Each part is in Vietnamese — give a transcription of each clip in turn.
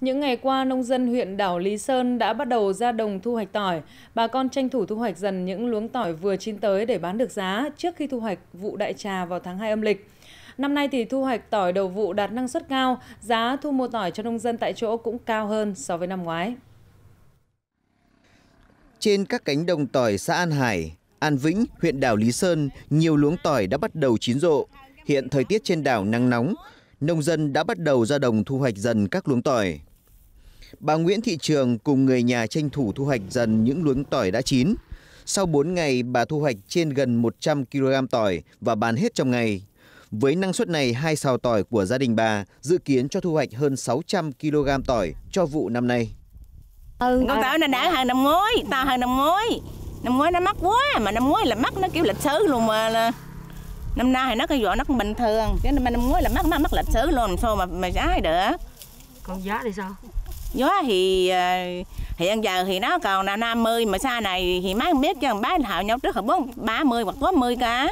Những ngày qua, nông dân huyện đảo Lý Sơn đã bắt đầu ra đồng thu hoạch tỏi. Bà con tranh thủ thu hoạch dần những luống tỏi vừa chín tới để bán được giá trước khi thu hoạch vụ đại trà vào tháng 2 âm lịch. Năm nay thì thu hoạch tỏi đầu vụ đạt năng suất cao, giá thu mua tỏi cho nông dân tại chỗ cũng cao hơn so với năm ngoái. Trên các cánh đồng tỏi xã An Hải, An Vĩnh, huyện đảo Lý Sơn, nhiều luống tỏi đã bắt đầu chín rộ. Hiện thời tiết trên đảo nắng nóng, nông dân đã bắt đầu ra đồng thu hoạch dần các luống tỏi. Bà Nguyễn Thị Trường cùng người nhà tranh thủ thu hoạch dần những luống tỏi đã chín. Sau 4 ngày, bà thu hoạch trên gần 100 kg tỏi và bán hết trong ngày. Với năng suất này, hai sào tỏi của gia đình bà dự kiến cho thu hoạch hơn 600 kg tỏi cho vụ năm nay. Ừ, con à. tỏi này đã hàng năm ngoái, tao hàng năm ngoái. Năm ngoái nó mắc quá, mà năm ngoái là mắc nó kiểu lịch sử luôn mà là năm nay thì nó cái vỏ nó cũng bình thường chứ năm năm ngoái là mắc mắc mắc lịch sử luôn sao mà mà giá được còn giá thì sao gió thì ờ, hiện giờ thì nó còn là 50 mà xa này thì má không biết chứ bán hảo nhau trước là 4, 30 hoặc 40 cả.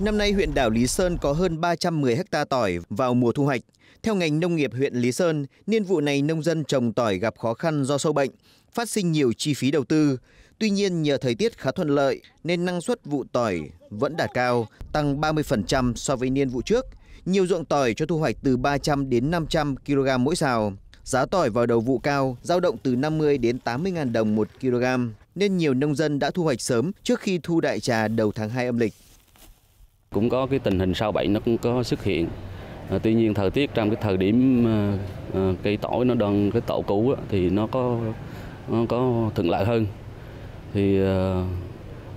Năm nay huyện đảo Lý Sơn có hơn 310 ha tỏi vào mùa thu hoạch. Theo ngành nông nghiệp huyện Lý Sơn, niên vụ này nông dân trồng tỏi gặp khó khăn do sâu bệnh, phát sinh nhiều chi phí đầu tư. Tuy nhiên nhờ thời tiết khá thuận lợi nên năng suất vụ tỏi vẫn đạt cao, tăng 30% so với niên vụ trước. Nhiều ruộng tỏi cho thu hoạch từ 300 đến 500 kg mỗi xào. Giá tỏi vào đầu vụ cao, giao động từ 50 đến 80 ngàn đồng một kg, nên nhiều nông dân đã thu hoạch sớm trước khi thu đại trà đầu tháng 2 âm lịch. Cũng có cái tình hình sao bệnh nó cũng có xuất hiện. À, tuy nhiên thời tiết trong cái thời điểm à, à cây tỏi nó đang cái tậu cũ á, thì nó có nó có thuận lợi hơn thì ờ,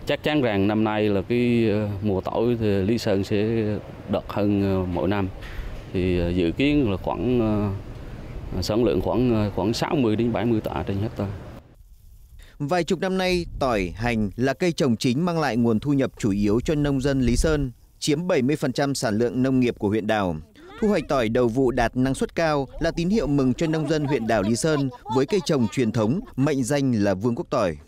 chắc chắn rằng năm nay là cái ờ, mùa tỏi thì Lý Sơn sẽ đợt hơn ờ, mỗi năm. Thì dự kiến là khoảng sản lượng khoảng khoảng 60 đến 70 tạ trên hecta. Vài chục năm nay, tỏi, hành là cây trồng chính mang lại nguồn thu nhập chủ yếu cho nông dân Lý Sơn, chiếm 70% sản lượng nông nghiệp của huyện đảo. Thu hoạch tỏi đầu vụ đạt năng suất cao là tín hiệu mừng cho nông dân huyện đảo Lý Sơn với cây trồng truyền thống mệnh danh là vương quốc tỏi.